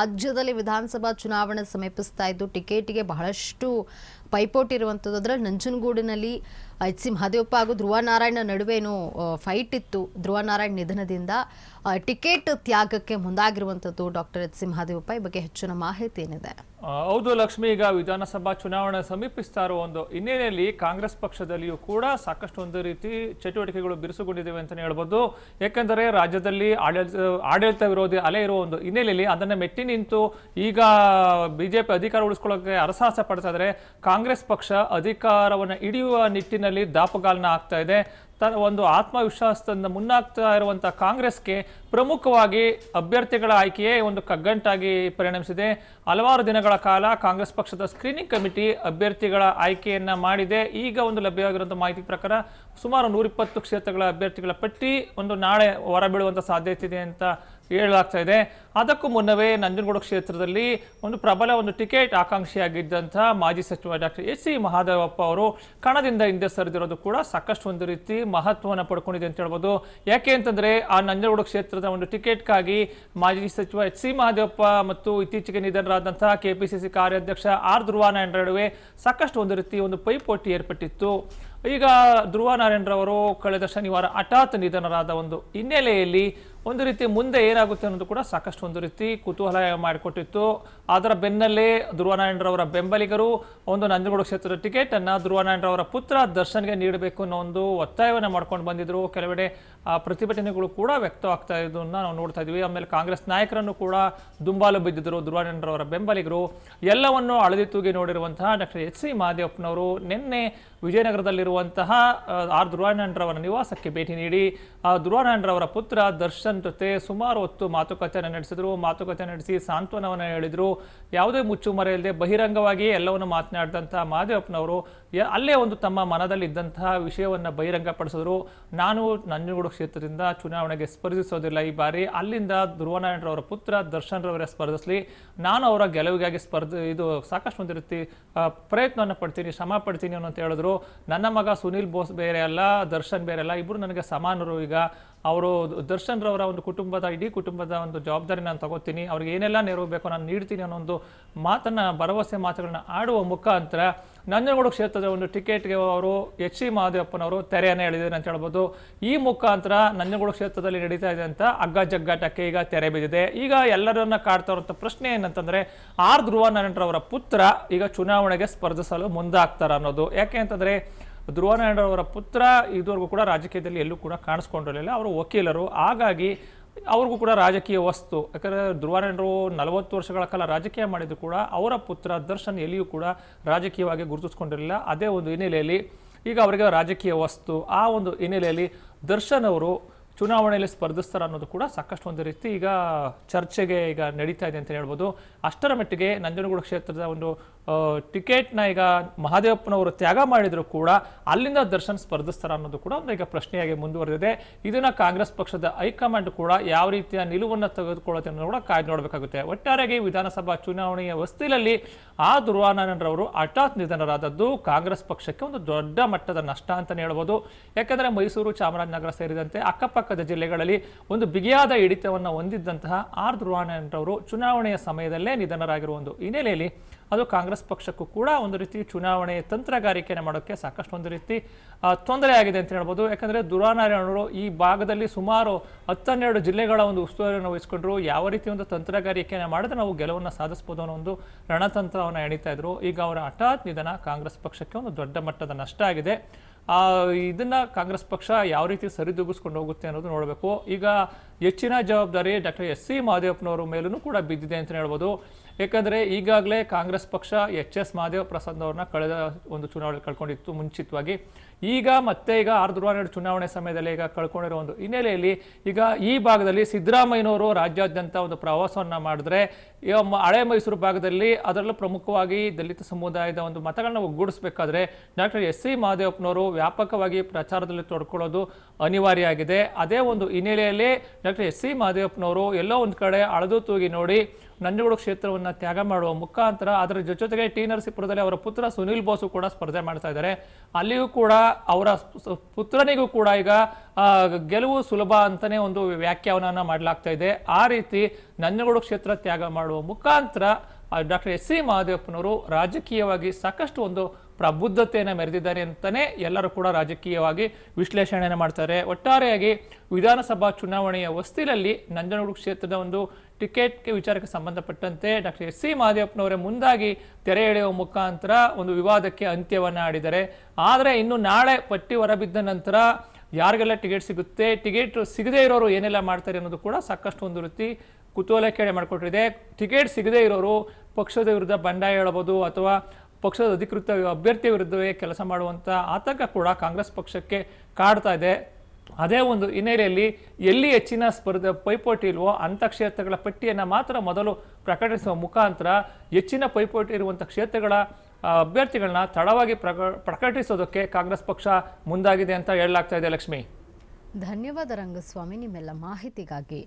ರಾಜ್ಯದಲ್ಲಿ ವಿಧಾನಸಭಾ ಚುನಾವಣೆ ಸಮೀಪಿಸ್ತಾ ಇದ್ದು ಟಿಕೆಟ್ಗೆ ಬಹಳಷ್ಟು ಪೈಪೋಟಿ ಇರುವಂಥದ್ದು ನಂಜನಗೂಡಿನಲ್ಲಿ ಎಚ್ ಸಿ ಮಹದೇವಪ್ಪ ಹಾಗೂ ಧ್ರುವ ನಾರಾಯಣ ನಡುವೆನೂ ಫೈಟ್ ಇತ್ತು ಧ್ರುವ ನಾರಾಯಣ್ ನಿಧನದಿಂದ ಟಿಕೆಟ್ ತ್ಯಾಗಕ್ಕೆ ಮುಂದಾಗಿರುವಂಥದ್ದು ಡಾಕ್ಟರ್ ಎಚ್ ಸಿ ಮಹದೇವಪ್ಪ ಈ ಬಗ್ಗೆ ಹೆಚ್ಚಿನ ಮಾಹಿತಿ ಏನಿದೆ ಹೌದು ಲಕ್ಷ್ಮಿ ಈಗ ವಿಧಾನಸಭಾ ಚುನಾವಣೆ ಸಮೀಪಿಸ್ತಾ ಇರೋ ಒಂದು ಹಿನ್ನೆಲೆಯಲ್ಲಿ ಕಾಂಗ್ರೆಸ್ ಪಕ್ಷದಲ್ಲಿಯೂ ಕೂಡ ಸಾಕಷ್ಟು ಒಂದು ರೀತಿ ಚಟುವಟಿಕೆಗಳು ಬಿರುಸುಗೊಂಡಿದ್ದೇವೆ ಅಂತಲೇ ಹೇಳ್ಬೋದು ಏಕೆಂದರೆ ರಾಜ್ಯದಲ್ಲಿ ಆಡಳಿತ ಆಡಳಿತ ವಿರೋಧಿ ಅಲೆ ಇರುವ ಒಂದು ಹಿನ್ನೆಲೆಯಲ್ಲಿ ಅದನ್ನು ಮೆಟ್ಟಿ ನಿಂತು ಈಗ ಬಿಜೆಪಿ ಅಧಿಕಾರ ಉಳಿಸ್ಕೊಳ್ಳೋಕೆ ಅರಸಾಹಸ ಪಡ್ತಾ ಕಾಂಗ್ರೆಸ್ ಕಾಂಗ್ರೆಸ್ ಪಕ್ಷ ಅಧಿಕಾರವನ್ನು ಹಿಡಿಯುವ ನಿಟ್ಟಿನಲ್ಲಿ ದಾಪಗಾಲನ ಆಗ್ತಾ ಇದೆ ತನ್ನ ಒಂದು ಆತ್ಮವಿಶ್ವಾಸದಿಂದ ಮುನ್ನಾಗ್ತಾ ಇರುವಂಥ ಕಾಂಗ್ರೆಸ್ಗೆ ಪ್ರಮುಖವಾಗಿ ಅಭ್ಯರ್ಥಿಗಳ ಆಯ್ಕೆಯೇ ಒಂದು ಕಗ್ಗಂಟಾಗಿ ಪರಿಣಮಿಸಿದೆ ಹಲವಾರು ದಿನಗಳ ಕಾಲ ಕಾಂಗ್ರೆಸ್ ಪಕ್ಷದ ಸ್ಕ್ರೀನಿಂಗ್ ಕಮಿಟಿ ಅಭ್ಯರ್ಥಿಗಳ ಆಯ್ಕೆಯನ್ನು ಮಾಡಿದೆ ಈಗ ಒಂದು ಲಭ್ಯವಾಗಿರುವಂಥ ಮಾಹಿತಿ ಪ್ರಕಾರ ಸುಮಾರು ನೂರಿಪ್ಪತ್ತು ಕ್ಷೇತ್ರಗಳ ಅಭ್ಯರ್ಥಿಗಳ ಪಟ್ಟಿ ಒಂದು ನಾಳೆ ಹೊರಬೀಳುವಂಥ ಸಾಧ್ಯತೆ ಇದೆ ಅಂತ ಹೇಳಲಾಗ್ತಾ ಇದೆ ಅದಕ್ಕೂ ಮುನ್ನವೇ ನಂಜನಗೂಡು ಕ್ಷೇತ್ರದಲ್ಲಿ ಒಂದು ಪ್ರಬಲ ಒಂದು ಟಿಕೆಟ್ ಆಕಾಂಕ್ಷಿಯಾಗಿದ್ದಂಥ ಮಾಜಿ ಸಚಿವ ಡಾಕ್ಟರ್ ಎಸ್ ಸಿ ಮಹಾದೇವಪ್ಪ ಅವರು ಕಣದಿಂದ ಹಿಂದೆ ಸರಿದಿರೋದು ಕೂಡ ಸಾಕಷ್ಟು ಒಂದು ರೀತಿ ಮಹತ್ವವನ್ನು ಪಡ್ಕೊಂಡಿದೆ ಅಂತ ಹೇಳ್ಬೋದು ಯಾಕೆ ಅಂತಂದರೆ ಆ ನಂಜನಗೂಡು ಕ್ಷೇತ್ರದ ಒಂದು ಟಿಕೆಟ್ಗಾಗಿ ಮಾಜಿ ಸಚಿವ ಎಚ್ ಸಿ ಮಹಾದೇವಪ್ಪ ಮತ್ತು ಇತ್ತೀಚೆಗೆ ನಿಧನರಾದಂಥ ಕೆ ಪಿ ಸಿ ಸಿ ಕಾರ್ಯಾಧ್ಯಕ್ಷ ಆರ್ ಧ್ರುವನಾರಾಯಣ ನಡುವೆ ಸಾಕಷ್ಟು ಒಂದು ರೀತಿ ಒಂದು ಪೈಪೋಟಿ ಏರ್ಪಟ್ಟಿತ್ತು ಈಗ ಧ್ರುವ ನಾರಾಯಣರವರು ಕಳೆದ ಶನಿವಾರ ಹಠಾತ್ ನಿಧನರಾದ ಒಂದು ಹಿನ್ನೆಲೆಯಲ್ಲಿ ಒಂದು ರೀತಿ ಮುಂದೆ ಏನಾಗುತ್ತೆ ಅನ್ನೋದು ಕೂಡ ಸಾಕಷ್ಟು ಒಂದು ರೀತಿ ಕುತೂಹಲ ಮಾಡಿಕೊಟ್ಟಿತ್ತು ಅದರ ಬೆನ್ನಲ್ಲೇ ಧ್ರುವನಾರಾಯಣರವರ ಬೆಂಬಲಿಗರು ಒಂದು ನಂಜನಗೂಡು ಕ್ಷೇತ್ರದ ಟಿಕೆಟ್ ಅನ್ನು ಧ್ರುವನಾರಾಯಣರವರ ಪುತ್ರ ದರ್ಶನ್ಗೆ ನೀಡಬೇಕು ಅನ್ನೋ ಒಂದು ಒತ್ತಾಯವನ್ನು ಮಾಡ್ಕೊಂಡು ಬಂದಿದ್ರು ಕೆಲವೆಡೆ ಪ್ರತಿಭಟನೆಗಳು ಕೂಡ ವ್ಯಕ್ತವಾಗ್ತಾ ಇದ್ದನ್ನು ನಾವು ನೋಡ್ತಾ ಇದೀವಿ ಆಮೇಲೆ ಕಾಂಗ್ರೆಸ್ ನಾಯಕರನ್ನು ಕೂಡ ದುಂಬಾಲು ಬಿದ್ದಿದ್ರು ಧ್ರುವನಾರಾಯಣರವರ ಬೆಂಬಲಿಗರು ಎಲ್ಲವನ್ನು ಅಳದಿ ತೂಗಿ ನೋಡಿರುವಂತಹ ಡಾಕ್ಟರ್ ಎಚ್ ಸಿ ಮಹಾದೇವಪ್ಪನವರು ನಿನ್ನೆ ವಿಜಯನಗರದಲ್ಲಿರುವಂತಹ ಆರ್ ಧ್ರುವಾನಂದ್ರವರ ನಿವಾಸಕ್ಕೆ ಭೇಟಿ ನೀಡಿ ಆ ಧ್ರುವಾನಂದ್ರವರ ಪುತ್ರ ದರ್ಶನ್ ಜೊತೆ ಸುಮಾರು ಹೊತ್ತು ಮಾತುಕತೆಯನ್ನು ನಡೆಸಿದರು ಮಾತುಕತೆ ನಡೆಸಿ ಸಾಂತ್ವನವನ್ನು ಹೇಳಿದರು ಯಾವುದೇ ಮುಚ್ಚುಮರೆಯಲ್ಲದೆ ಬಹಿರಂಗವಾಗಿ ಎಲ್ಲವನ್ನು ಮಾತನಾಡಿದಂತಹ ಮಹದೇವಪ್ಪನವರು ಅಲ್ಲೇ ಒಂದು ತಮ್ಮ ಮನದಲ್ಲಿ ವಿಷಯವನ್ನು ಬಹಿರಂಗಪಡಿಸಿದ್ರು ನಾನು ನಂಜನಗೂಡು ಕ್ಷೇತ್ರದಿಂದ ಚುನಾವಣೆಗೆ ಸ್ಪರ್ಧಿಸೋದಿಲ್ಲ ಈ ಬಾರಿ ಅಲ್ಲಿಂದ ಧ್ರುವನಾರಾಯಣರವರ ಪುತ್ರ ದರ್ಶನ್ರವರೇ ಸ್ಪರ್ಧಿಸಲಿ ನಾನು ಅವರ ಗೆಲುವಿಗಾಗಿ ಸ್ಪರ್ಧ ಇದು ಸಾಕಷ್ಟು ಒಂದು ರೀತಿ ಪ್ರಯತ್ನವನ್ನು ಪಡ್ತೀನಿ ಶ್ರಮ ಪಡ್ತೀನಿ ಅಂತ ಹೇಳಿದ್ರು ನನ್ನ ಮಗ ಸುನೀಲ್ ಬೋಸ್ ಬೇರೆ ಅಲ್ಲ ದರ್ಶನ್ ಬೇರೆ ಅಲ್ಲ ಇಬ್ಬರು ನನಗೆ ಸಮಾನರು ಈಗ ಅವರು ದರ್ಶನ್ರವರ ಒಂದು ಕುಟುಂಬದ ಇಡೀ ಕುಟುಂಬದ ಒಂದು ಜವಾಬ್ದಾರಿ ನಾನು ತಗೋತೀನಿ ಅವ್ರಿಗೆ ಏನೆಲ್ಲ ನೆರವು ಬೇಕೋ ನಾನು ನೀಡ್ತೀನಿ ಅನ್ನೋ ಒಂದು ಮಾತನ್ನು ಭರವಸೆ ಮಾತುಗಳನ್ನ ಆಡುವ ಮುಖಾಂತರ ನಂಜನಗೂಡು ಕ್ಷೇತ್ರದ ಒಂದು ಟಿಕೆಟ್ಗೆ ಅವರು ಎಚ್ ಸಿ ಮಹದೇವಪ್ಪನವರು ತೆರೆಯನ್ನು ಎಳೆದಿದ್ದಾರೆ ಅಂತ ಹೇಳ್ಬೋದು ಈ ಮುಖಾಂತರ ನಂಜನಗೂಡು ಕ್ಷೇತ್ರದಲ್ಲಿ ನಡೀತಾ ಇದ್ದಂಥ ಅಗ್ಗ ಜಗ್ಗಾಟಕ್ಕೆ ಈಗ ತೆರೆ ಬಿದ್ದಿದೆ ಈಗ ಎಲ್ಲರನ್ನ ಕಾಡ್ತಾ ಇರುವಂಥ ಪ್ರಶ್ನೆ ಏನಂತಂದರೆ ಆರ್ ಧ್ರುವ ಪುತ್ರ ಈಗ ಚುನಾವಣೆಗೆ ಸ್ಪರ್ಧಿಸಲು ಮುಂದಾಗ್ತಾರೆ ಅನ್ನೋದು ಯಾಕೆ ಅಂತಂದರೆ ಧ್ರುವ ಪುತ್ರ ಇದುವರೆಗೂ ಕೂಡ ರಾಜಕೀಯದಲ್ಲಿ ಎಲ್ಲೂ ಕೂಡ ಕಾಣಿಸ್ಕೊಂಡಿರಲಿಲ್ಲ ಅವರು ವಕೀಲರು ಹಾಗಾಗಿ ಅವ್ರಿಗೂ ಕೂಡ ರಾಜಕೀಯ ವಸ್ತು ಯಾಕಂದರೆ ಧ್ರುವಾರಾಯಣರು ನಲವತ್ತು ವರ್ಷಗಳ ಕಾಲ ರಾಜಕೀಯ ಮಾಡಿದ್ರು ಕೂಡ ಅವರ ಪುತ್ರ ದರ್ಶನ್ ಎಲ್ಲಿಯೂ ಕೂಡ ರಾಜಕೀಯವಾಗಿ ಗುರುತಿಸ್ಕೊಂಡಿರಲಿಲ್ಲ ಅದೇ ಒಂದು ಹಿನ್ನೆಲೆಯಲ್ಲಿ ಈಗ ಅವರಿಗೆ ರಾಜಕೀಯ ವಸ್ತು ಆ ಒಂದು ಹಿನ್ನೆಲೆಯಲ್ಲಿ ದರ್ಶನ್ ಅವರು ಚುನಾವಣೆಯಲ್ಲಿ ಸ್ಪರ್ಧಿಸ್ತಾರೆ ಅನ್ನೋದು ಕೂಡ ಸಾಕಷ್ಟು ಒಂದು ರೀತಿ ಈಗ ಚರ್ಚೆಗೆ ಈಗ ನಡೀತಾ ಇದೆ ಅಂತ ಹೇಳ್ಬೋದು ಅಷ್ಟರ ಮಟ್ಟಿಗೆ ನಂಜನಗೂಡು ಕ್ಷೇತ್ರದ ಒಂದು ಟಿಕೆಟ್ನ ಈಗ ಮಹಾದೇವಪ್ಪನವರು ತ್ಯಾಗ ಮಾಡಿದರೂ ಕೂಡ ಅಲ್ಲಿಂದ ದರ್ಶನ್ ಸ್ಪರ್ಧಿಸ್ತಾರ ಅನ್ನೋದು ಕೂಡ ಒಂದು ಈಗ ಪ್ರಶ್ನೆಯಾಗಿ ಮುಂದುವರೆದಿದೆ ಇದನ್ನು ಕಾಂಗ್ರೆಸ್ ಪಕ್ಷದ ಹೈಕಮಾಂಡ್ ಕೂಡ ಯಾವ ರೀತಿಯ ನಿಲುವನ್ನು ತೆಗೆದುಕೊಳ್ಳುತ್ತೆ ಅನ್ನೋದು ಕೂಡ ಕಾಯ್ದು ನೋಡಬೇಕಾಗುತ್ತೆ ಒಟ್ಟಾರೆಯಾಗಿ ವಿಧಾನಸಭಾ ಚುನಾವಣೆಯ ವಸ್ತಿಲಲ್ಲಿ ಆ ದುರ್ವಾನಂದರವರು ಹಠಾತ್ ನಿಧನರಾದದ್ದು ಕಾಂಗ್ರೆಸ್ ಪಕ್ಷಕ್ಕೆ ಒಂದು ದೊಡ್ಡ ಮಟ್ಟದ ನಷ್ಟ ಅಂತಲೇ ಹೇಳ್ಬೋದು ಯಾಕೆಂದರೆ ಮೈಸೂರು ಚಾಮರಾಜನಗರ ಸೇರಿದಂತೆ ಅಕ್ಕಪಕ್ಕದ ಜಿಲ್ಲೆಗಳಲ್ಲಿ ಒಂದು ಬಿಗಿಯಾದ ಹಿಡಿತವನ್ನು ಹೊಂದಿದ್ದಂತಹ ಆರ್ ದುರ್ವಾನಂದರವರು ಚುನಾವಣೆಯ ಸಮಯದಲ್ಲೇ ನಿಧನರಾಗಿರುವ ಒಂದು ಹಿನ್ನೆಲೆಯಲ್ಲಿ ಅದು ಕಾಂಗ್ರೆಸ್ ಕಾಂಗ್ರೆಸ್ ಪಕ್ಷಕ್ಕೂ ಕೂಡ ಒಂದು ರೀತಿ ಚುನಾವಣೆ ತಂತ್ರಗಾರಿಕೆಯನ್ನು ಮಾಡೋಕ್ಕೆ ಸಾಕಷ್ಟು ಒಂದು ರೀತಿ ತೊಂದರೆ ಆಗಿದೆ ಅಂತ ಹೇಳ್ಬೋದು ಯಾಕಂದರೆ ದುರಾನಾರಾಯಣರು ಈ ಭಾಗದಲ್ಲಿ ಸುಮಾರು ಹತ್ತನ್ನೆರಡು ಜಿಲ್ಲೆಗಳ ಒಂದು ಉಸ್ತುವಾರಿಯನ್ನು ವಹಿಸ್ಕೊಂಡ್ರು ಯಾವ ರೀತಿ ಒಂದು ತಂತ್ರಗಾರಿಕೆಯನ್ನು ಮಾಡಿದ್ರೆ ನಾವು ಗೆಲುವನ್ನು ಸಾಧಿಸ್ಬೋದು ಅನ್ನೋ ಒಂದು ರಣತಂತ್ರವನ್ನು ಎಣಿತಾ ಇದ್ರು ಈಗ ಅವರ ಹಠಾತ್ ನಿಧನ ಕಾಂಗ್ರೆಸ್ ಪಕ್ಷಕ್ಕೆ ಒಂದು ದೊಡ್ಡ ಮಟ್ಟದ ನಷ್ಟ ಆಗಿದೆ ಆ ಇದನ್ನ ಕಾಂಗ್ರೆಸ್ ಪಕ್ಷ ಯಾವ ರೀತಿ ಸರಿದೂಗಿಸ್ಕೊಂಡು ಹೋಗುತ್ತೆ ಅನ್ನೋದು ನೋಡಬೇಕು ಈಗ ಹೆಚ್ಚಿನ ಜವಾಬ್ದಾರಿ ಡಾಕ್ಟರ್ ಎಸ್ ಸಿ ಮಹದೇವಪ್ಪನವರ ಮೇಲೂ ಕೂಡ ಬಿದ್ದಿದೆ ಅಂತ ಹೇಳ್ಬೋದು ಏಕೆಂದರೆ ಈಗಾಗಲೇ ಕಾಂಗ್ರೆಸ್ ಪಕ್ಷ ಎಚ್ ಎಸ್ ಮಹದೇವ ಪ್ರಸಾದ್ ಅವ್ರನ್ನ ಕಳೆದ ಒಂದು ಚುನಾವಣೆ ಕಳ್ಕೊಂಡಿತ್ತು ಮುಂಚಿತವಾಗಿ ಈಗ ಮತ್ತೆ ಈಗ ಆರ್ಧ್ರವಾಡ ಚುನಾವಣೆ ಸಮಯದಲ್ಲಿ ಈಗ ಕಳ್ಕೊಂಡಿರೋ ಒಂದು ಹಿನ್ನೆಲೆಯಲ್ಲಿ ಈಗ ಈ ಭಾಗದಲ್ಲಿ ಸಿದ್ದರಾಮಯ್ಯನವರು ರಾಜ್ಯಾದ್ಯಂತ ಒಂದು ಪ್ರವಾಸವನ್ನು ಮಾಡಿದ್ರೆ ಹಳೆ ಮೈಸೂರು ಭಾಗದಲ್ಲಿ ಅದರಲ್ಲೂ ಪ್ರಮುಖವಾಗಿ ದಲಿತ ಸಮುದಾಯದ ಒಂದು ಮತಗಳನ್ನ ಒಗ್ಗೂಡಿಸ್ಬೇಕಾದ್ರೆ ಡಾಕ್ಟರ್ ಎಸ್ ಸಿ ಮಹಾದೇವಪ್ಪನವರು ವ್ಯಾಪಕವಾಗಿ ಪ್ರಚಾರದಲ್ಲಿ ತೊಡ್ಕೊಳ್ಳೋದು ಅನಿವಾರ್ಯ ಆಗಿದೆ ಅದೇ ಒಂದು ಹಿನ್ನೆಲೆಯಲ್ಲಿ ಡಾಕ್ಟರ್ ಎಸ್ ಸಿ ಮಹದೇವಪ್ಪನವರು ಎಲ್ಲೋ ಒಂದು ಕಡೆ ಅಳದು ತೂಗಿ ನೋಡಿ ನಂಜನಗೂಡು ಕ್ಷೇತ್ರವನ್ನು ತ್ಯಾಗ ಮಾಡುವ ಮುಖಾಂತರ ಅದರ ಜೊತೆಗೆ ಟಿ ನರಸೀಪುರದಲ್ಲಿ ಅವರ ಪುತ್ರ ಸುನಿಲ್ ಬೋಸು ಕೂಡ ಸ್ಪರ್ಧೆ ಮಾಡ್ತಾ ಇದ್ದಾರೆ ಅಲ್ಲಿಯೂ ಕೂಡ ಅವರ ಪುತ್ರನಿಗೂ ಕೂಡ ಈಗ ಗೆಲುವು ಸುಲಭ ಅಂತಾನೆ ಒಂದು ವ್ಯಾಖ್ಯಾನವನ್ನು ಮಾಡಲಾಗ್ತಾ ಇದೆ ಆ ರೀತಿ ನಂಜನಗೂಡು ಕ್ಷೇತ್ರ ತ್ಯಾಗ ಮಾಡುವ ಮುಖಾಂತರ ಡಾಕ್ಟರ್ ಎಸ್ ಸಿ ಮಹಾದೇವಪ್ಪನವರು ರಾಜಕೀಯವಾಗಿ ಸಾಕಷ್ಟು ಒಂದು ಪ್ರಬುದ್ಧತೆಯನ್ನು ಮೆರೆದಿದ್ದಾರೆ ಅಂತಲೇ ಎಲ್ಲರೂ ಕೂಡ ರಾಜಕೀಯವಾಗಿ ವಿಶ್ಲೇಷಣೆಯನ್ನು ಮಾಡ್ತಾರೆ ಒಟ್ಟಾರೆಯಾಗಿ ವಿಧಾನಸಭಾ ಚುನಾವಣೆಯ ವಸ್ತಿಲಲ್ಲಿ ನಂಜನಗೂಡು ಕ್ಷೇತ್ರದ ಒಂದು ಟಿಕೆಟ್ಗೆ ವಿಚಾರಕ್ಕೆ ಸಂಬಂಧಪಟ್ಟಂತೆ ಡಾಕ್ಟರ್ ಎಸ್ ಸಿ ಮಾದೇವಪ್ಪನವರೇ ಮುಂದಾಗಿ ತೆರೆ ಎಳೆಯುವ ಮುಖಾಂತರ ಒಂದು ವಿವಾದಕ್ಕೆ ಅಂತ್ಯವನ್ನು ಆಡಿದ್ದಾರೆ ಆದರೆ ಇನ್ನು ನಾಳೆ ಪಟ್ಟಿ ಹೊರಬಿದ್ದ ನಂತರ ಯಾರಿಗೆಲ್ಲ ಟಿಕೆಟ್ ಸಿಗುತ್ತೆ ಟಿಕೆಟ್ ಸಿಗದೇ ಇರೋರು ಏನೆಲ್ಲ ಮಾಡ್ತಾರೆ ಅನ್ನೋದು ಕೂಡ ಸಾಕಷ್ಟು ಒಂದು ರೀತಿ ಕುತೂಹಲ ಕೇಳಿ ಮಾಡಿಕೊಟ್ಟಿದೆ ಟಿಕೆಟ್ ಸಿಗದೇ ಇರೋರು ಪಕ್ಷದ ವಿರುದ್ಧ ಬಂಡಾಯ ಹೇಳಬಹುದು ಅಥವಾ ಪಕ್ಷದ ಅಧಿಕೃತ ಅಭ್ಯರ್ಥಿ ವಿರುದ್ಧವೇ ಕೆಲಸ ಮಾಡುವಂಥ ಆತಂಕ ಕೂಡ ಕಾಂಗ್ರೆಸ್ ಪಕ್ಷಕ್ಕೆ ಕಾಡ್ತಾ ಇದೆ ಅದೇ ಒಂದು ಹಿನ್ನೆಲೆಯಲ್ಲಿ ಎಲ್ಲಿ ಹೆಚ್ಚಿನ ಸ್ಪರ್ಧೆ ಪೈಪೋಟಿ ಇಲ್ವೋ ಅಂಥ ಕ್ಷೇತ್ರಗಳ ಪಟ್ಟಿಯನ್ನು ಮಾತ್ರ ಮೊದಲು ಪ್ರಕಟಿಸುವ ಮುಖಾಂತರ ಹೆಚ್ಚಿನ ಪೈಪೋಟಿ ಇರುವಂಥ ಕ್ಷೇತ್ರಗಳ ಅಭ್ಯರ್ಥಿಗಳನ್ನ ತಡವಾಗಿ ಪ್ರಕ ಪ್ರಕಟಿಸೋದಕ್ಕೆ ಕಾಂಗ್ರೆಸ್ ಪಕ್ಷ ಮುಂದಾಗಿದೆ ಅಂತ ಹೇಳಲಾಗ್ತಾ ಇದೆ ಲಕ್ಷ್ಮಿ ಧನ್ಯವಾದ ರಂಗಸ್ವಾಮಿ ನಿಮ್ಮೆಲ್ಲ ಮಾಹಿತಿಗಾಗಿ